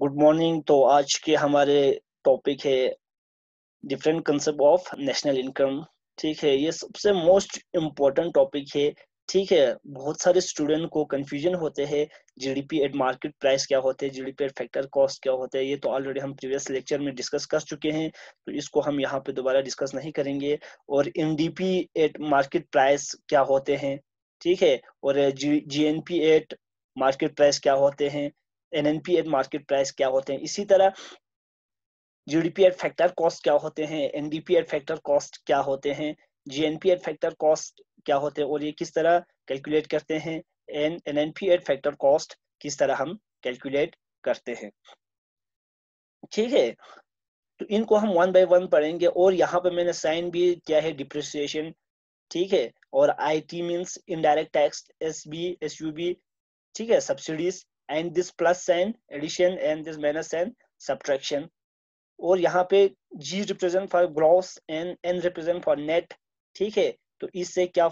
good morning तो आज के हमारे टॉपिक है different concept of national income ठीक है ये सबसे मोस्ट इम्पोर्टेंट टॉपिक है ठीक है बहुत सारे स्टूडेंट को कंफ्यूजन होते हैं जीडीपी एट मार्केट प्राइस क्या होते हैं जीडीपी एट फैक्टर कॉस्ट क्या होते हैं ये तो ऑलरेडी हम प्रीवियस लेक्चर में डिस्कस कर चुके हैं तो इसको हम यहाँ पे दोबारा डिस्कस नहीं करेंगे और एनडीपी एट मार्केट प्राइस क्या होते हैं ठीक है और G N P at market price क्या होते हैं N N P at market price क्या होते हैं इसी तरह पी एट फैक्टर कॉस्ट क्या होते हैं पी एट फैक्टर कॉस्ट क्या होते हैं पी एट फैक्टर कॉस्ट क्या होते हैं और ये किस तरह कैलकुलेट करते हैं N P at factor cost किस तरह हम कैलकुलेट करते हैं ठीक है तो इनको हम वन बाई वन पढ़ेंगे और यहाँ पे मैंने साइन भी किया है डिप्रिसिएशन ठीक है और I T means indirect tax S B S U B ठीक है subsidies and this plus sign addition and this minus sign subtraction और यहाँ पे G represent for gross and N represent for net ठीक है तो इससे क्या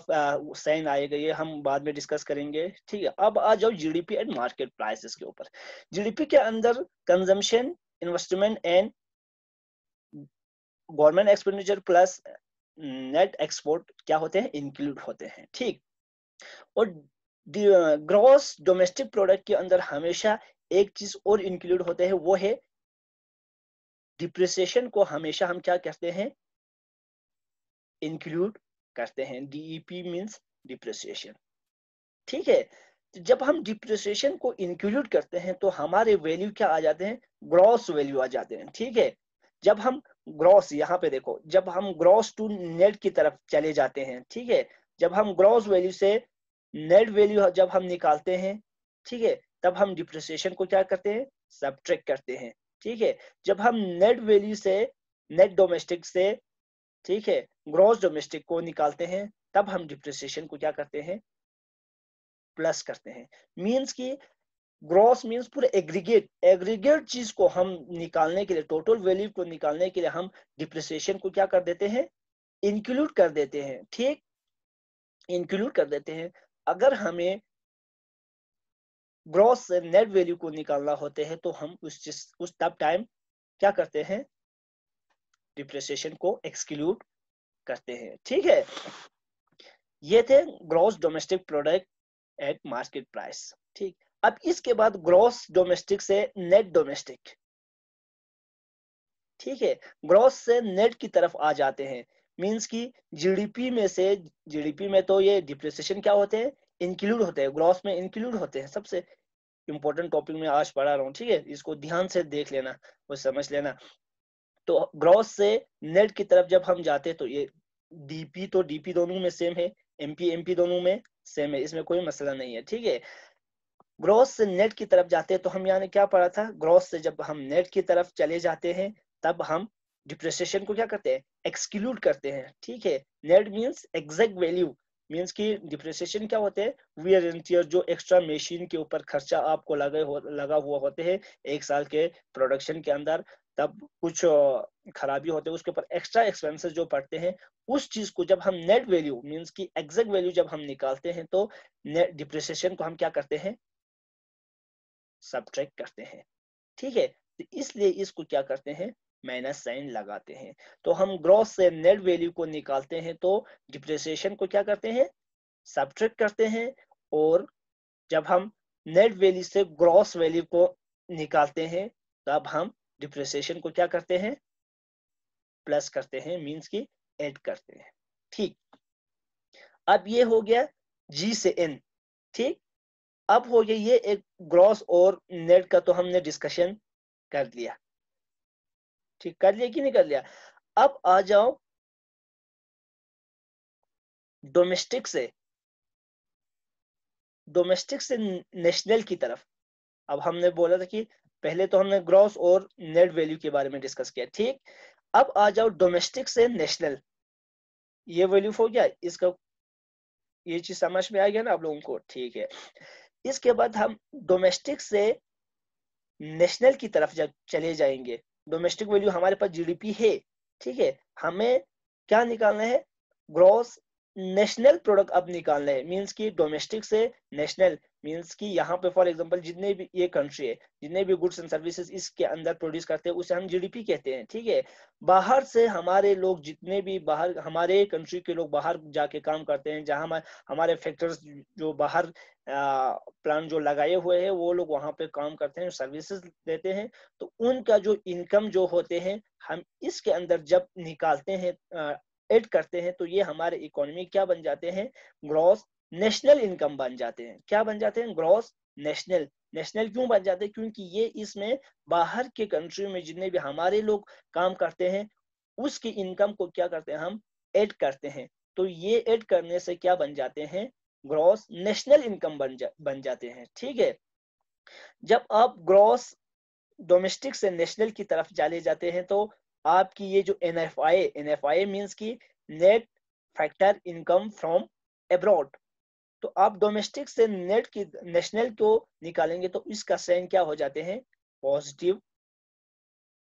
साइन आएगा ये हम बाद में डिस्कस करेंगे ठीक है अब आ जाओ जीडीपी एंड मार्केट प्राइसेस के ऊपर जीडीपी के अंदर consumption investment and government expenditure plus net export क्या होते हैं इंक्लूड होते हैं ठीक और ग्रॉस डोमेस्टिक प्रोडक्ट के अंदर हमेशा एक चीज और इंक्लूड होते हैं वो है डिप्रिसिएशन को हमेशा हम क्या कहते हैं इंक्लूड करते हैं डीईपी मींस डिप्रिसिएशन ठीक है तो जब हम डिप्रिसिएशन को इंक्लूड करते हैं तो हमारे वैल्यू क्या आ जाते हैं ग्रॉस वैल्यू आ जाते हैं ठीक है जब हम ग्रॉस यहाँ पे देखो जब हम ग्रॉस टू नेट की तरफ चले जाते हैं ठीक है जब हम ग्रॉस वैल्यू से नेट वैल्यू जब हम निकालते हैं ठीक है तब हम डिप्रिसिएशन को क्या करते हैं सब करते हैं ठीक है जब हम नेट वैल्यू से नेट डोमेस्टिक से ठीक है ग्रॉस डोमेस्टिक को निकालते हैं तब हम डिप्रिसिएशन को क्या करते हैं प्लस करते हैं मींस कि ग्रॉस मींस पूरे एग्रीगेट एग्रीगेट चीज को हम निकालने के लिए टोटल वैल्यू को निकालने के लिए हम डिप्रिसिएशन को क्या कर देते हैं इंक्लूड कर देते हैं ठीक इंक्लूड कर देते हैं अगर हमें ग्रॉस से नेट वैल्यू को निकालना होते हैं तो हम उस जिस उस तब टाइम क्या करते हैं डिप्रेशन को एक्सक्लूड करते हैं ठीक है ये थे gross domestic product at market price ठीक अब इसके बाद ग्रॉस डोमेस्टिक से नेट डोमेस्टिक ठीक है ग्रॉस से नेट की तरफ आ जाते हैं मीन्स की जीडीपी में से जीडीपी में तो ये डिप्रिसिएशन क्या होते हैं इंक्लूड होते हैं ग्रॉस में इंक्लूड होते हैं सबसे इम्पोर्टेंट टॉपिक में आज पढ़ा रहा हूँ ठीक है इसको ध्यान से देख लेना और समझ लेना तो ग्रॉस से नेट की तरफ जब हम जाते तो ये डीपी तो डीपी दोनों में सेम है एमपी एमपी दोनों में सेम है इसमें कोई मसला नहीं है ठीक है ग्रॉस से नेट की तरफ जाते हैं तो हम यहाँ क्या पढ़ा था ग्रॉस से जब हम नेट की तरफ चले जाते हैं तब हम डिप्रेसिएशन को क्या करते हैं एक्सक्लूड करते हैं ठीक है net means exact value means की डिप्रेशन क्या होते हैं वियर एंड जो एक्स्ट्रा मशीन के ऊपर खर्चा आपको लगे हो, लगा हुआ होते हैं एक साल के प्रोडक्शन के अंदर तब कुछ खराबी होते हैं उसके ऊपर एक्स्ट्रा एक्सपेंसेस जो पड़ते हैं उस चीज को जब हम नेट वैल्यू मीन्स की एग्जैक्ट वैल्यू जब हम निकालते हैं तो नेट डिप्रेशन को हम क्या करते हैं सब करते हैं ठीक है तो इसलिए इसको क्या करते हैं माइनस साइन लगाते हैं तो हम ग्रॉस से नेट वैल्यू को निकालते हैं तो डिप्रिसिएशन को क्या करते हैं सब्ट्रैक्ट करते हैं और जब हम नेट वैल्यू से ग्रॉस वैल्यू को निकालते हैं तब हम डिप्रेशन को क्या करते हैं प्लस करते हैं मींस की ऐड करते हैं ठीक अब ये हो गया जी से एन ठीक अब हो गया ये एक ग्रॉस और नेट का तो हमने डिस्कशन कर लिया ठीक कर लिया कि नहीं कर लिया अब आ जाओ डोमेस्टिक से डोमेस्टिक से नेशनल की तरफ अब हमने बोला था कि पहले तो हमने ग्रॉस और नेट वैल्यू के बारे में डिस्कस किया ठीक अब आ जाओ डोमेस्टिक से नेशनल ये वैल्यू हो गया इसका ये चीज समझ में आ गया ना आप लोगों को ठीक है इसके बाद हम डोमेस्टिक से नेशनल की तरफ जब चले जाएंगे डोमेस्टिक वैल्यू हमारे पास जीडीपी है ठीक है हमें क्या निकालना है ग्रॉस नेशनल प्रोडक्ट अब निकालना है मीन्स कि डोमेस्टिक से नेशनल मीन्स की यहाँ पे फॉर एग्जाम्पल जितने भी ये कंट्री है जितने भी गुड्स एंड सर्विसेज इसके अंदर प्रोड्यूस करते हैं उसे हम जीडीपी कहते हैं ठीक है बाहर से हमारे लोग जितने भी बाहर हमारे कंट्री के लोग बाहर जाके काम करते हैं जहाँ हमारे हमारे फैक्टर्स जो बाहर प्लान जो लगाए हुए हैं वो लोग वहाँ पे काम करते हैं सर्विसेज देते हैं तो उनका जो इनकम जो होते हैं हम इसके अंदर जब निकालते हैं एड करते हैं तो ये हमारे इकोनॉमी क्या बन जाते हैं ग्रॉस नेशनल इनकम बन जाते हैं क्या बन जाते हैं ग्रॉस नेशनल नेशनल क्यों बन जाते हैं क्योंकि ये इसमें बाहर के कंट्री में जितने भी हमारे लोग काम करते हैं उसकी इनकम को क्या करते हैं हम ऐड करते हैं तो ये ऐड करने से क्या बन जाते हैं ग्रॉस नेशनल इनकम बन जा बन जाते हैं ठीक है जब आप ग्रॉस डोमेस्टिक से नेशनल की तरफ जाले जाते हैं तो आपकी ये जो N F I N F I means की net factor income from abroad तो आप डोमेस्टिक से नेट की नेशनल को निकालेंगे तो इसका साइन क्या हो जाते हैं पॉजिटिव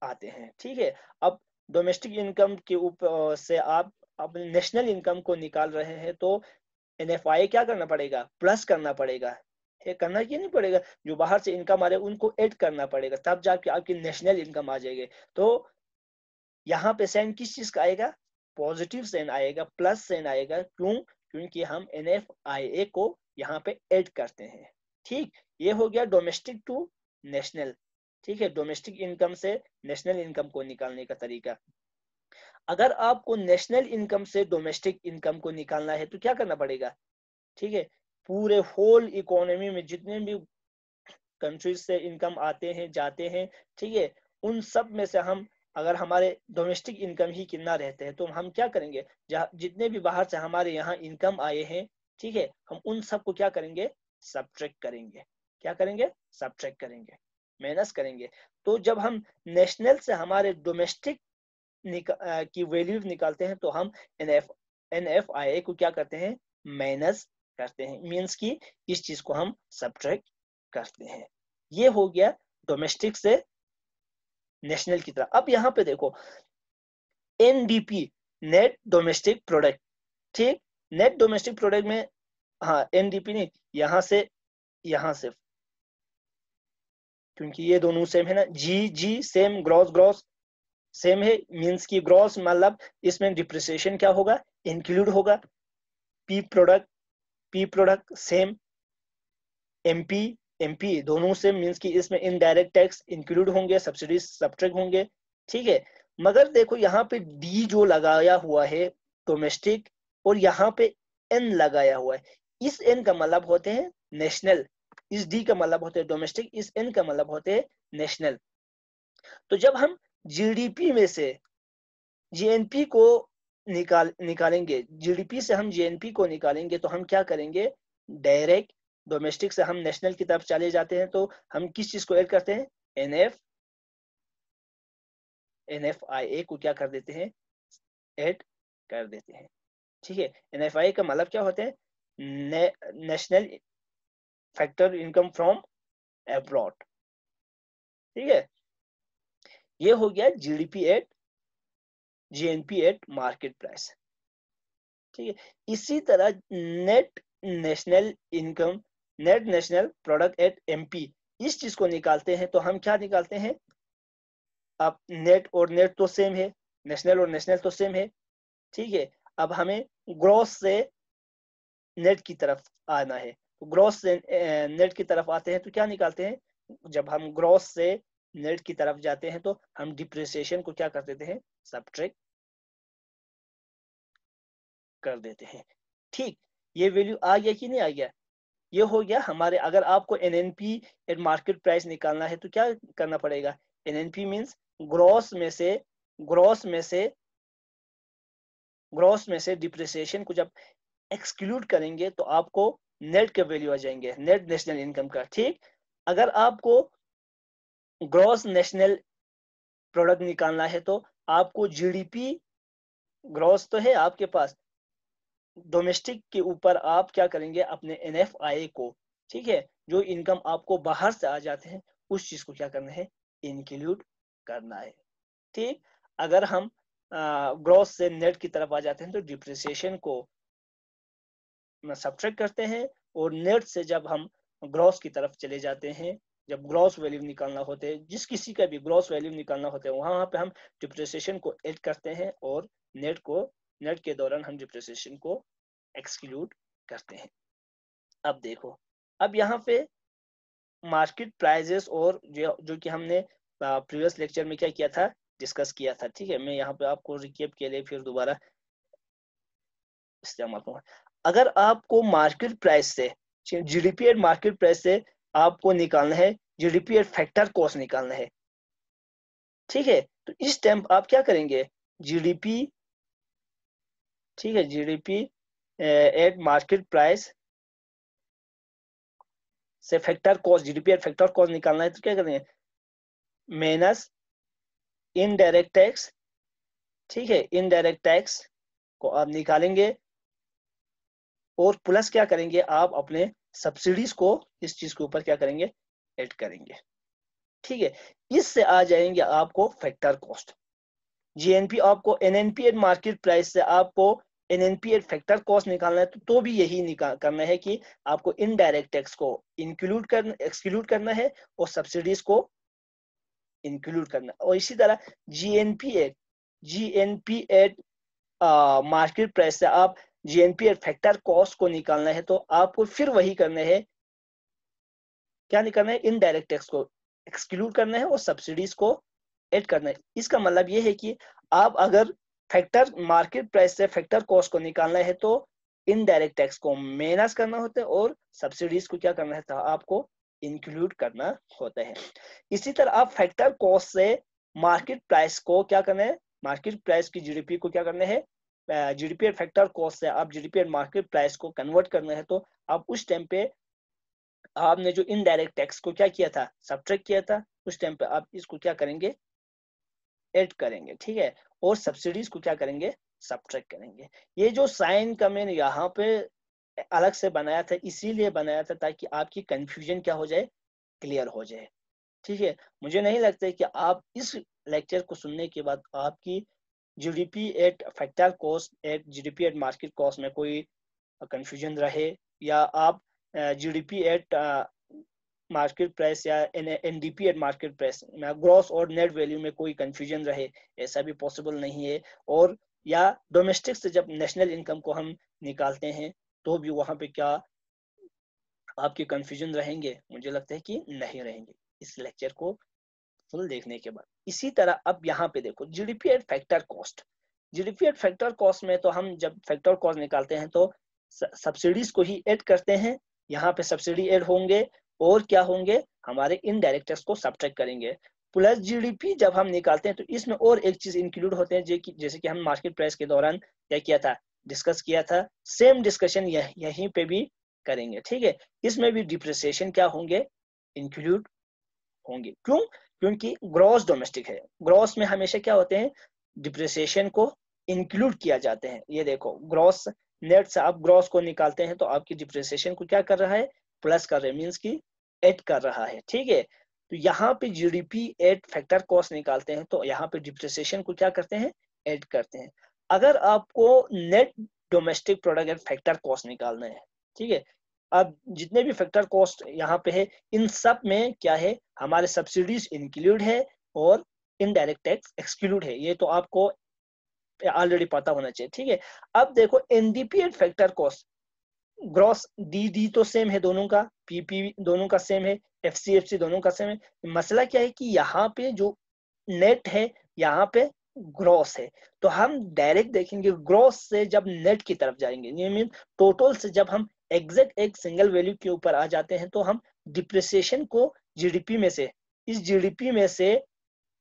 आते हैं ठीक है अब डोमेस्टिक इनकम के ऊपर से आप अपने नेशनल इनकम को निकाल रहे हैं तो एन क्या करना पड़ेगा प्लस करना पड़ेगा ये करना ये नहीं पड़ेगा जो बाहर से इनकम आ रहे उनको ऐड करना पड़ेगा तब जाके आपकी नेशनल इनकम आ जाएगी तो यहाँ पे साइन किस चीज का आएगा पॉजिटिव साइन आएगा प्लस साइन आएगा क्यों क्योंकि हम एन को यहाँ पे ऐड करते हैं ठीक ये हो गया डोमेस्टिक टू नेशनल ठीक है डोमेस्टिक इनकम से नेशनल इनकम को निकालने का तरीका अगर आपको नेशनल इनकम से डोमेस्टिक इनकम को निकालना है तो क्या करना पड़ेगा ठीक है पूरे होल इकोनॉमी में जितने भी कंट्रीज से इनकम आते हैं जाते हैं ठीक है उन सब में से हम अगर हमारे डोमेस्टिक इनकम ही कितना रहते हैं तो हम क्या करेंगे जितने भी बाहर से हमारे यहाँ इनकम आए हैं ठीक है हम उन सबको क्या करेंगे सब करेंगे क्या करेंगे सब करेंगे मेहनत करेंगे तो जब हम नेशनल से हमारे डोमेस्टिक की वैल्यू निकालते हैं तो हम N F N F I A को क्या करते हैं माइनस करते हैं मीन्स की इस चीज को हम सब करते हैं ये हो गया डोमेस्टिक से नेशनल की तरह अब यहाँ पे देखो एनडीपी नेट डोमेस्टिक प्रोडक्ट ठीक नेट डोमेस्टिक प्रोडक्ट में हाँ एनडीपी नहीं यहां से यहां से क्योंकि ये दोनों सेम है ना G G same gross gross same है मींस की ग्रॉस मतलब इसमें डिप्रिसिएशन क्या होगा इंक्लूड होगा P product P product same MP MP दोनों से मीन्स की इसमें इनडायरेक्ट टैक्स इंक्लूड होंगे सब्सिडी सब होंगे ठीक है मगर देखो यहाँ पे डी जो लगाया हुआ है डोमेस्टिक और यहाँ पे एन लगाया हुआ है इस एन का मतलब होते हैं नेशनल इस डी का मतलब होते हैं डोमेस्टिक इस एन का मतलब होते हैं नेशनल तो जब हम जीडीपी में से जीएनपी को निकाल निकालेंगे जीडीपी से हम जीएनपी को निकालेंगे तो हम क्या करेंगे डायरेक्ट डोमेस्टिक से हम नेशनल की तरफ चले जाते हैं तो हम किस चीज को ऐड करते हैं N F N F I A को क्या कर देते हैं ऐड कर देते हैं ठीक है एन एफ आई ए का मतलब क्या होते हैं national factor income from abroad ठीक है ये हो गया G D P at G N P at market price ठीक है इसी तरह net national income net national product at MP इस चीज को निकालते हैं तो हम क्या निकालते हैं अब नेट और नेट तो सेम है नेशनल और नेशनल तो सेम है ठीक है अब हमें ग्रॉस से नेट की तरफ आना है तो ग्रॉस से नेट की तरफ आते हैं तो क्या निकालते हैं जब हम ग्रॉस से नेट की तरफ जाते हैं तो हम डिप्रेसिएशन को क्या कर देते हैं सब कर देते हैं ठीक ये वैल्यू आ गया कि नहीं आ गया ये हो गया हमारे अगर आपको N N P at market price निकालना है तो क्या करना पड़ेगा N N P means gross में से ग्रॉस में से ग्रॉस में से डिप्रिसिएशन को जब एक्सक्लूड करेंगे तो आपको नेट के वैल्यू आ जाएंगे नेट नेशनल इनकम का ठीक अगर आपको ग्रॉस नेशनल प्रोडक्ट निकालना है तो आपको जीडीपी ग्रॉस तो है आपके पास डोमेस्टिक के ऊपर आप क्या करेंगे अपने एन को ठीक है जो इनकम आपको बाहर से आ जाते हैं उस चीज को क्या करना है इंक्लूड करना है ठीक अगर हम ग्रॉस से नेट की तरफ आ जाते हैं तो डिप्रिसिएशन को सब्ट्रैक्ट करते हैं और नेट से जब हम ग्रॉस की तरफ चले जाते हैं जब ग्रॉस वैल्यू निकालना होते हैं जिस किसी का भी ग्रॉस वैल्यू निकालना होता है वहां पे हम डिप्रिसिएशन को एड करते हैं और नेट को मिनट के दौरान हम डिप्रिसिएशन को एक्सक्लूड करते हैं अब देखो अब यहाँ पे मार्केट प्राइजेस और जो जो कि हमने प्रीवियस लेक्चर में क्या किया था डिस्कस किया था ठीक है मैं यहाँ पे आपको रिकेप के लिए फिर दोबारा इस्तेमाल करूँगा अगर आपको मार्केट प्राइस से जीडीपी एड मार्केट प्राइस से आपको निकालना है जीडीपी एड फैक्टर कॉस्ट निकालना है ठीक है तो इस टाइम आप क्या करेंगे जीडीपी ठीक है जीडीपी एट मार्केट प्राइस से factor cost GDP at factor cost निकालना है तो क्या करेंगे माइनस इनडायरेक्ट टैक्स ठीक है इनडायरेक्ट टैक्स को आप निकालेंगे और प्लस क्या करेंगे आप अपने सब्सिडीज को इस चीज के ऊपर क्या करेंगे ऐड करेंगे ठीक है इससे आ जाएंगे आपको फैक्टर कॉस्ट जीएनपी आपको एनएनपी एंड मार्केट प्राइस से आपको एन एनपीएल फैक्टर कॉस्ट निकालना है तो, तो भी यही निकाल करना है कि आपको इनडायरेक्ट टैक्स को इंक्लूड कर एक्सक्लूड करना है और सब्सिडीज को इंक्लूड करना और इसी तरह GNP at GNP at market price से आप जीएनपी एक्ट फैक्टर कॉस्ट को निकालना है तो आपको फिर वही करना है क्या निकालना है इनडायरेक्ट टैक्स को एक्सक्लूड करना है और सब्सिडीज को एड करना है इसका मतलब ये है कि आप अगर फैक्टर मार्केट प्राइस से फैक्टर कॉस्ट को निकालना है तो इनडायरेक्ट टैक्स को माइनस करना होता है और सब्सिडीज को क्या करना है आपको इंक्लूड करना होता है इसी तरह आप फैक्टर कॉस्ट से मार्केट प्राइस को क्या करना है मार्केट प्राइस की जीडीपी को क्या करना है जीडीपी फैक्टर कॉस्ट से आप जीडीपी मार्केट प्राइस को कन्वर्ट करना है तो आप उस टाइम पे आपने जो इनडायरेक्ट टैक्स को क्या किया था सब्ट्रैक्ट किया था उस टाइम पे आप इसको क्या करेंगे एड करेंगे ठीक है और सब्सिडीज को क्या करेंगे सब्ट्रैक्ट करेंगे ये जो साइन का मैंने यहाँ पे अलग से बनाया था इसीलिए बनाया था ताकि आपकी कंफ्यूजन क्या हो जाए क्लियर हो जाए ठीक है मुझे नहीं लगता कि आप इस लेक्चर को सुनने के बाद आपकी GDP at factor cost at GDP at market cost में कोई कंफ्यूजन रहे या आप जीडीपी एट मार्केट प्राइस या NDP at market price gross और नेट वैल्यू में कोई कंफ्यूजन रहे ऐसा भी पॉसिबल नहीं है और या डोमेस्टिक से जब नेशनल इनकम को हम निकालते हैं तो भी वहां पे क्या आपके कंफ्यूजन रहेंगे मुझे लगता है कि नहीं रहेंगे इस लेक्चर को फुल देखने के बाद इसी तरह अब यहाँ पे देखो GDP at factor cost GDP at factor cost में तो हम जब फैक्टर कॉस्ट निकालते हैं तो सब्सिडीज को ही एड करते हैं यहाँ पे सब्सिडी एड होंगे और क्या होंगे हमारे इनडायरेक्ट डायरेक्टर्स को सब्ट्रैक्ट करेंगे प्लस जीडीपी जब हम निकालते हैं तो इसमें और एक चीज इंक्लूड होते हैं जैसे कि हम मार्केट प्राइस के दौरान क्या किया था डिस्कस किया था सेम डिस्कशन यहीं पे भी करेंगे ठीक है इसमें भी डिप्रिसिएशन क्या होंगे इंक्लूड होंगे क्यों क्योंकि ग्रॉस डोमेस्टिक है ग्रॉस में हमेशा क्या होते हैं डिप्रिसिएशन को इंक्लूड किया जाते हैं ये देखो ग्रॉस नेट से आप ग्रॉस को निकालते हैं तो आपकी डिप्रिसिएशन को क्या कर रहा है प्लस कर रहे मीन्स की एड कर रहा है ठीक है तो यहाँ पे जीडीपी एड फैक्टर कॉस्ट निकालते हैं तो यहाँ पे डिप्रेसिएशन को क्या करते हैं एड करते हैं अगर आपको net domestic product and factor cost निकालना है ठीक है अब जितने भी फैक्टर कॉस्ट यहाँ पे है इन सब में क्या है हमारे सब्सिडीज इंक्लूड है और इनडायरेक्ट टैक्स एक्सक्लूड है ये तो आपको ऑलरेडी पता होना चाहिए ठीक है अब देखो NDP and factor cost gross D D तो सेम है दोनों का पीपी दोनों का सेम है एफ सी एफ सी दोनों का सेम है मसला क्या है कि यहाँ पे जो नेट है यहाँ पे ग्रॉस है तो हम डायरेक्ट देखेंगे ग्रॉस से जब नेट की तरफ जाएंगे टोटल से जब हम एग्जैक्ट एक सिंगल वैल्यू के ऊपर आ जाते हैं तो हम डिप्रिसिएशन को जीडीपी में से इस जीडीपी में से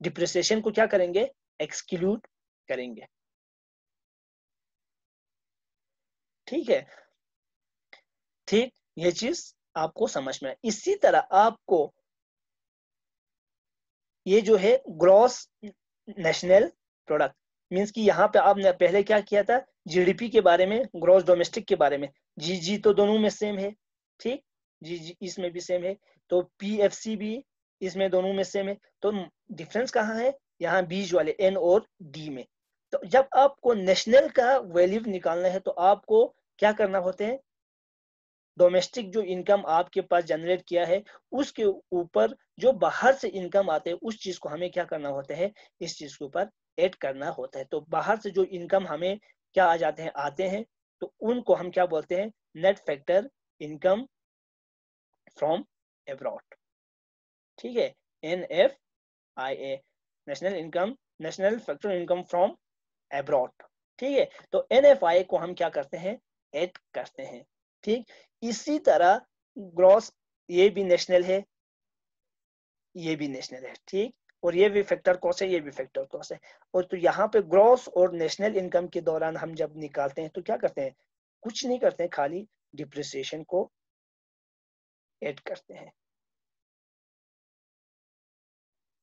डिप्रिसिएशन को क्या करेंगे एक्सक्लूड करेंगे ठीक है ठीक ये चीज आपको समझ में इसी तरह आपको ये जो है ग्रॉस नेशनल प्रोडक्ट मीन्स कि यहाँ पे आपने पहले क्या किया था जीडीपी के बारे में ग्रॉस डोमेस्टिक के बारे में जी जी तो दोनों में सेम है ठीक जी जी इसमें भी सेम है तो पीएफसी भी इसमें दोनों में सेम है तो डिफरेंस कहाँ है यहाँ बीज वाले एन और डी में तो जब आपको नेशनल का वैल्यू निकालना है तो आपको क्या करना होते हैं डोमेस्टिक जो इनकम आपके पास जनरेट किया है उसके ऊपर जो बाहर से इनकम आते हैं उस चीज को हमें क्या करना होता है इस चीज के ऊपर एड करना होता है तो बाहर से जो इनकम हमें क्या आ जाते हैं आते हैं तो उनको हम क्या बोलते हैं net factor income from abroad ठीक है N F I A national income national factor income from abroad ठीक है तो एन एफ आई ए को हम क्या करते हैं एड करते हैं ठीक इसी तरह ग्रॉस ये भी नेशनल है ये भी नेशनल है ठीक और ये भी फैक्टर कॉस्ट है ये भी फैक्टर कौन है और तो यहाँ पे ग्रॉस और नेशनल इनकम के दौरान हम जब निकालते हैं तो क्या करते हैं कुछ नहीं करते हैं खाली डिप्रिसिएशन को ऐड करते हैं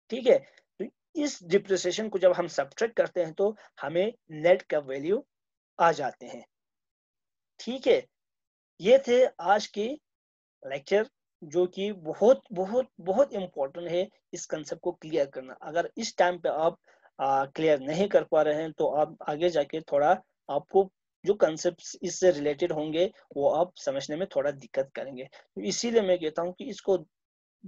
ठीक है तो इस डिप्रिसिएशन को जब हम सब्ट्रैक्ट करते हैं तो हमें नेट का वैल्यू आ जाते हैं ठीक है ये थे आज के लेक्चर जो कि बहुत बहुत बहुत इम्पोर्टेंट है इस कंसेप्ट को क्लियर करना अगर इस टाइम पे आप क्लियर नहीं कर पा रहे हैं तो आप आगे जाके थोड़ा आपको जो कंसेप्ट इससे रिलेटेड होंगे वो आप समझने में थोड़ा दिक्कत करेंगे तो इसीलिए मैं कहता हूँ कि इसको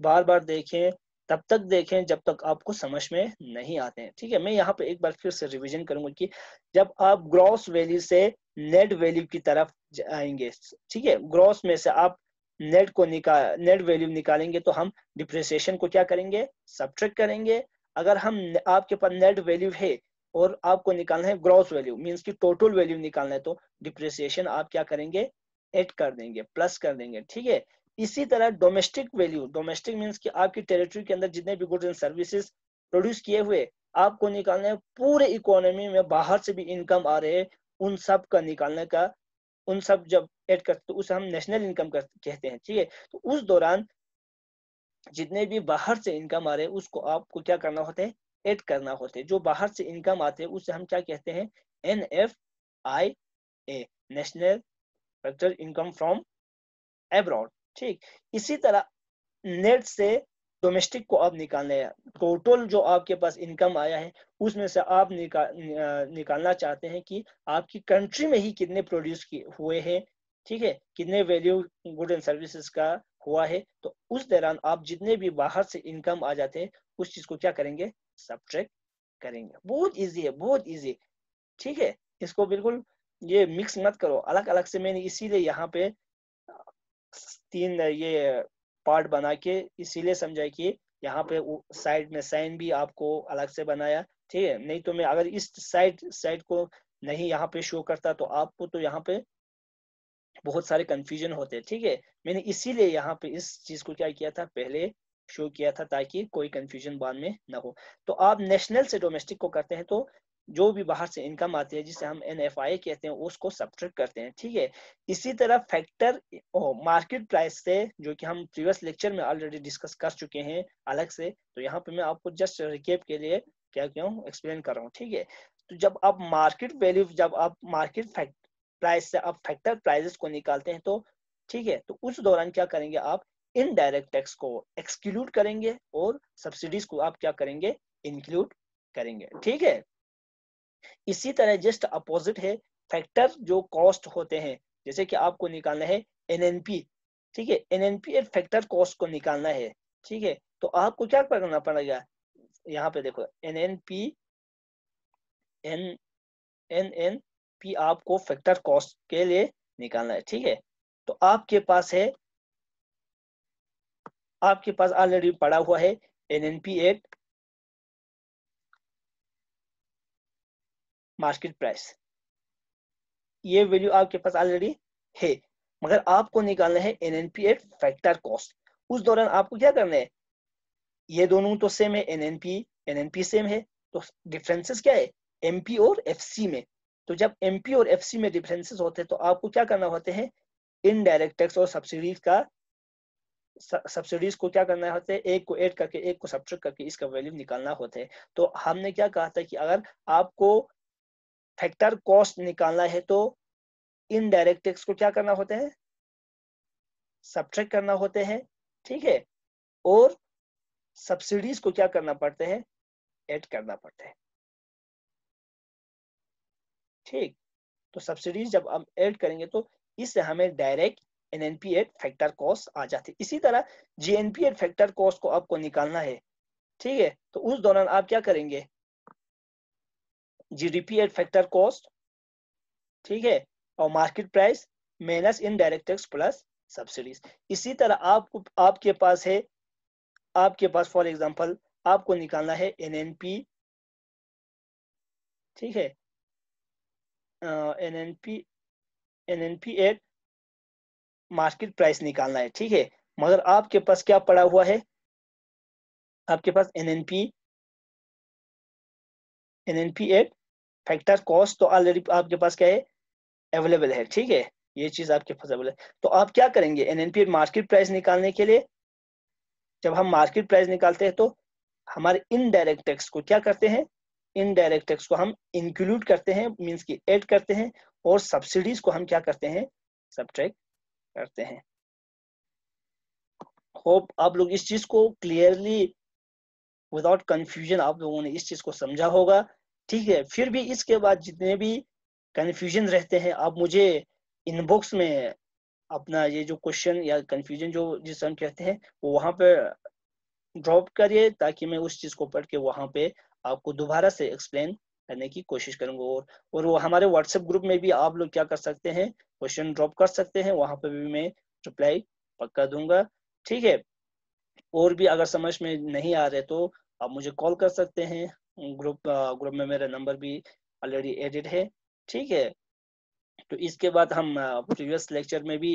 बार बार देखें तब तक देखें जब तक आपको समझ में नहीं आते हैं ठीक है मैं यहाँ पे एक बार फिर से रिवीजन करूंगा कि जब आप ग्रॉस वैल्यू से नेट वैल्यू की तरफ आएंगे ठीक है ग्रॉस में से आप नेट को निकाल नेट वैल्यू निकालेंगे तो हम डिप्रिसिएशन को क्या करेंगे सब्ट्रैक्ट करेंगे अगर हम आपके पास नेट वैल्यू है और आपको निकालना है ग्रॉस वैल्यू मीन्स की टोटल वैल्यू निकालना है तो डिप्रिसिएशन आप क्या करेंगे एड कर देंगे प्लस कर देंगे ठीक है इसी तरह डोमेस्टिक वैल्यू डोमेस्टिक मीन्स की आपकी टेरिटरी के अंदर जितने भी गुड्स एंड सर्विसेस प्रोड्यूस किए हुए आपको निकालना है पूरे इकोनॉमी में बाहर से भी इनकम आ रहे हैं उन सब का निकालने का उन सब जब ऐड करते तो उसे हम नेशनल इनकम कहते हैं ठीक है तो उस दौरान जितने भी बाहर से इनकम आ रहे हैं उसको आपको क्या करना होता है ऐड करना होता है जो बाहर से इनकम आते हैं उसे हम क्या कहते हैं N F I A national income from abroad ठीक इसी तरह नेट से डोमेस्टिक को आप निकालने टोटल जो आपके पास इनकम आया है उसमें से आप निका, निकालना चाहते हैं कि आपकी कंट्री में ही कितने प्रोड्यूस हुए हैं ठीक है कितने वैल्यू गुड एंड सर्विसेज का हुआ है तो उस दौरान आप जितने भी बाहर से इनकम आ जाते हैं उस चीज को क्या करेंगे सब्ट्रैक्ट करेंगे बहुत इजी है बहुत इजी ठीक है इसको बिल्कुल ये मिक्स मत करो अलग अलग से मैंने इसीलिए यहाँ पे तीन ये पार्ट बना के इसीलिए समझा कि यहाँ पे साइड में साइन भी आपको अलग से बनाया ठीक है नहीं तो मैं अगर इस साइड साइड को नहीं यहाँ पे शो करता तो आपको तो यहाँ पे बहुत सारे कंफ्यूजन होते ठीक है मैंने इसीलिए यहाँ पे इस चीज को क्या किया था पहले शो किया था ताकि कोई कंफ्यूजन बाद में ना हो तो आप नेशनल से डोमेस्टिक को करते हैं तो जो भी बाहर से इनकम आती है जिसे हम एन कहते हैं उसको सब्ट्रैक्ट करते हैं ठीक है इसी तरह फैक्टर मार्केट प्राइस से जो कि हम प्रीवियस लेक्चर में ऑलरेडी डिस्कस कर चुके हैं अलग से तो यहाँ पे मैं आपको जस्ट रिकेप के लिए क्या क्या एक्सप्लेन कर रहा हूँ ठीक है तो जब आप मार्केट वैल्यू जब आप मार्केट प्राइस से आप फैक्टर प्राइजेस को निकालते हैं तो ठीक है तो उस दौरान क्या करेंगे आप इनडायरेक्ट टैक्स को एक्सक्लूड करेंगे और सब्सिडीज को आप क्या करेंगे इंक्लूड करेंगे ठीक है इसी तरह जस्ट अपोजिट है फैक्टर जो कॉस्ट होते हैं जैसे कि आपको निकालना है एनएनपी ठीक है एनएनपी एंड फैक्टर कॉस्ट को निकालना है ठीक है तो आपको क्या करना पड़ेगा यहाँ पे देखो N N P N N N P आपको फैक्टर कॉस्ट के लिए निकालना है ठीक है तो आपके पास है आपके पास ऑलरेडी पड़ा हुआ है N N P at market price ये वैल्यू आपके पास ऑलरेडी है मगर आपको निकालना है N N P at factor cost उस दौरान आपको क्या करना है ये दोनों तो सेम है N N P N N P same है तो डिफरेंसेस क्या है एम पी और एफ सी में तो जब एम पी और एफ सी में डिफरेंसेस होते हैं तो आपको क्या करना होते हैं इनडायरेक्ट टैक्स और सब्सिडीज का सब्सिडीज को क्या करना होता है एक को ऐड करके एक को सब्ट्रैक्ट करके इसका वैल्यू निकालना होता है तो हमने क्या कहा था कि अगर आपको फैक्टर कॉस्ट निकालना है तो इनडायरेक्ट टैक्स को क्या करना होता है सब्ट्रैक्ट करना होते हैं ठीक है और सब्सिडीज को क्या करना पड़ते हैं ऐड करना पड़ता है ठीक तो सब्सिडीज जब हम ऐड करेंगे तो इससे हमें direct NNP at factor cost आ जाती है इसी तरह जीएनपी एड फैक्टर कॉस्ट को आपको निकालना है ठीक है तो उस दौरान आप क्या करेंगे जीडीपी एट फैक्टर कॉस्ट ठीक है और market price minus indirect tax plus subsidies इसी तरह आपको आपके पास है आपके पास फॉर एग्जांपल आपको निकालना है एनएनपी ठीक है NNP NNP at market price निकालना है ठीक है मगर आपके पास क्या पड़ा हुआ है आपके पास NNP NNP at factor cost तो ऑलरेडी आपके पास क्या है अवेलेबल है ठीक है ये चीज आपके पास अवेलेबल है तो आप क्या करेंगे एनएनपी मार्केट प्राइस निकालने के लिए जब हम मार्केट प्राइस निकालते हैं तो हमारे इनडायरेक्ट टैक्स को क्या करते हैं इनडायरेक्ट टैक्स को हम इंक्लूड करते हैं मीन्स की एड करते हैं और सब्सिडीज को हम क्या करते हैं सब करते हैं होप आप लोग इस चीज को क्लियरली विदाउट कंफ्यूजन आप लोगों ने इस चीज को समझा होगा ठीक है फिर भी इसके बाद जितने भी कन्फ्यूजन रहते हैं आप मुझे इनबॉक्स में अपना ये जो क्वेश्चन या कन्फ्यूजन जो जिस हम कहते हैं वो वहाँ पर ड्रॉप करिए ताकि मैं उस चीज़ को पढ़ के वहाँ पे आपको दोबारा से एक्सप्लेन करने की कोशिश करूंगा और और वो हमारे व्हाट्सएप ग्रुप में भी आप लोग क्या कर सकते हैं क्वेश्चन ड्रॉप कर सकते हैं वहाँ पर भी मैं रिप्लाई पक्का दूंगा ठीक है और भी अगर समझ में नहीं आ रहे तो आप मुझे कॉल कर सकते हैं ग्रुप ग्रुप में मेरा नंबर भी ऑलरेडी एडिड है ठीक है तो इसके बाद हम प्रीवियस लेक्चर में भी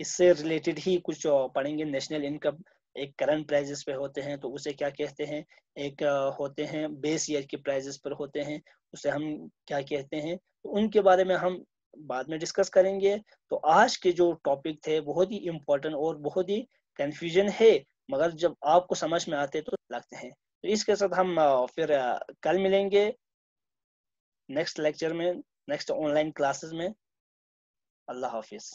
इससे रिलेटेड ही कुछ पढ़ेंगे नेशनल इनकम एक करंट प्राइजेस पे होते हैं तो उसे क्या कहते हैं एक होते हैं बेस ईयर के प्राइजेस पर होते हैं उसे हम क्या कहते हैं तो उनके बारे में हम बाद में डिस्कस करेंगे तो आज के जो टॉपिक थे बहुत ही इम्पोर्टेंट और बहुत ही कंफ्यूजन है मगर जब आपको समझ में आते तो लगते हैं तो इसके साथ हम फिर कल मिलेंगे नेक्स्ट लेक्चर में नेक्स्ट ऑनलाइन क्लासेस में अल्लाह हाफिज़